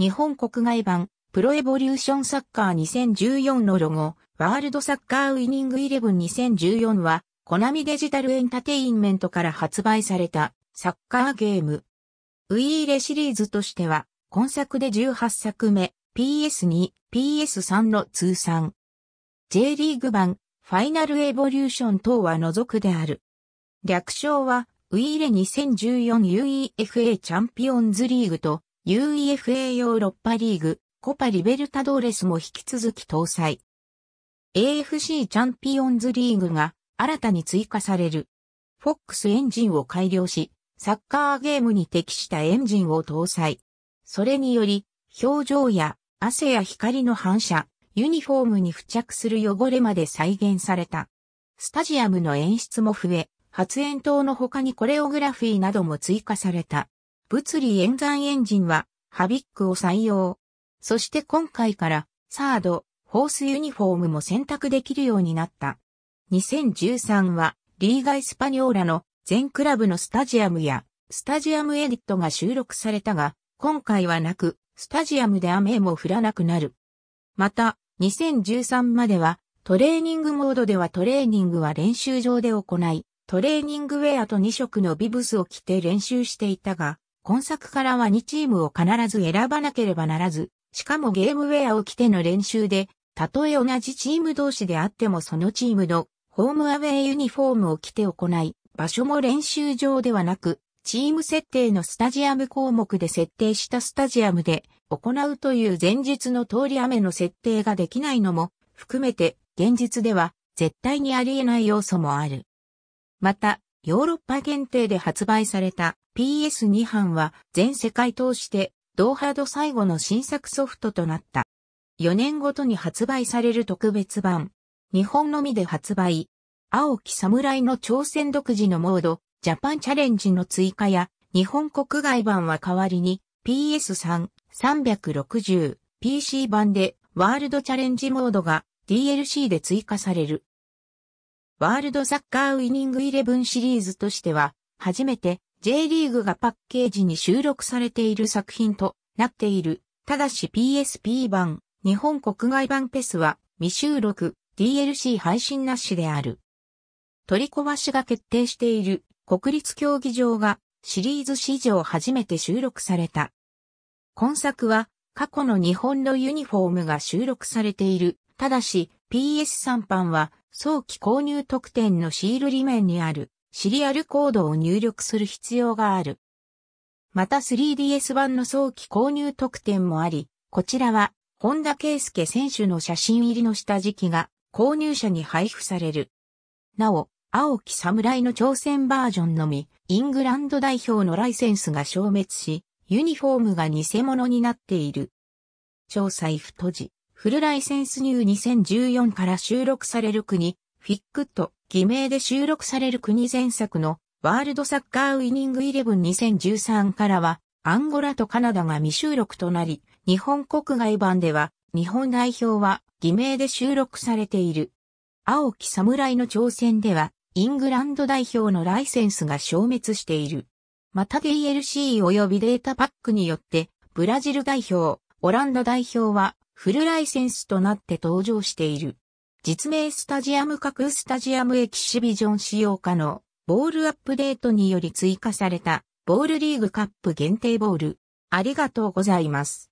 日本国外版、プロエボリューションサッカー2014のロゴ、ワールドサッカーウィニングイレブン2014は、コナミデジタルエンタテインメントから発売されたサッカーゲーム。ウィーレシリーズとしては、今作で18作目、PS2、PS3 の通算。J リーグ版、ファイナルエボリューション等は除くである。略称は、ウィーレ 2014UEFA チャンピオンズリーグと UEFA ヨーロッパリーグ、コパリベルタドーレスも引き続き搭載。AFC チャンピオンズリーグが新たに追加される。FOX エンジンを改良し、サッカーゲームに適したエンジンを搭載。それにより、表情や汗や光の反射、ユニフォームに付着する汚れまで再現された。スタジアムの演出も増え、発煙筒の他にコレオグラフィーなども追加された。物理演算エンジンは、ハビックを採用。そして今回から、サード、ホースユニフォームも選択できるようになった。2013は、リーガ・エスパニョーラの全クラブのスタジアムや、スタジアムエディットが収録されたが、今回はなく、スタジアムで雨も降らなくなる。また、2013までは、トレーニングモードではトレーニングは練習場で行い、トレーニングウェアと2色のビブスを着て練習していたが、今作からは2チームを必ず選ばなければならず、しかもゲームウェアを着ての練習で、たとえ同じチーム同士であってもそのチームのホームアウェイユニフォームを着て行い、場所も練習場ではなく、チーム設定のスタジアム項目で設定したスタジアムで行うという前日の通り雨の設定ができないのも含めて現実では絶対にあり得ない要素もある。また、ヨーロッパ限定で発売された PS2 版は全世界通して同ハード最後の新作ソフトとなった。4年ごとに発売される特別版。日本のみで発売。青木侍の挑戦独自のモード、ジャパンチャレンジの追加や、日本国外版は代わりに PS3、360、PC 版でワールドチャレンジモードが DLC で追加される。ワールドサッカーウィニングイレブンシリーズとしては、初めて J リーグがパッケージに収録されている作品となっている。ただし PSP 版、日本国外版ペスは未収録、DLC 配信なしである。取り壊しが決定している国立競技場がシリーズ史上初めて収録された。今作は過去の日本のユニフォームが収録されている。ただし、PS3 版は、早期購入特典のシール裏面にある、シリアルコードを入力する必要がある。また 3DS 版の早期購入特典もあり、こちらは、本田圭介選手の写真入りの下敷きが、購入者に配布される。なお、青木侍の挑戦バージョンのみ、イングランド代表のライセンスが消滅し、ユニフォームが偽物になっている。調査イ閉じ、フルライセンスニュー2014から収録される国、フィックと偽名で収録される国前作のワールドサッカーウィニングイレブン2013からは、アンゴラとカナダが未収録となり、日本国外版では、日本代表は偽名で収録されている。青木侍の挑戦では、イングランド代表のライセンスが消滅している。また DLC 及びデータパックによって、ブラジル代表、オランダ代表はフルライセンスとなって登場している。実名スタジアム各スタジアムエキシビジョン使用可能、ボールアップデートにより追加された、ボールリーグカップ限定ボール。ありがとうございます。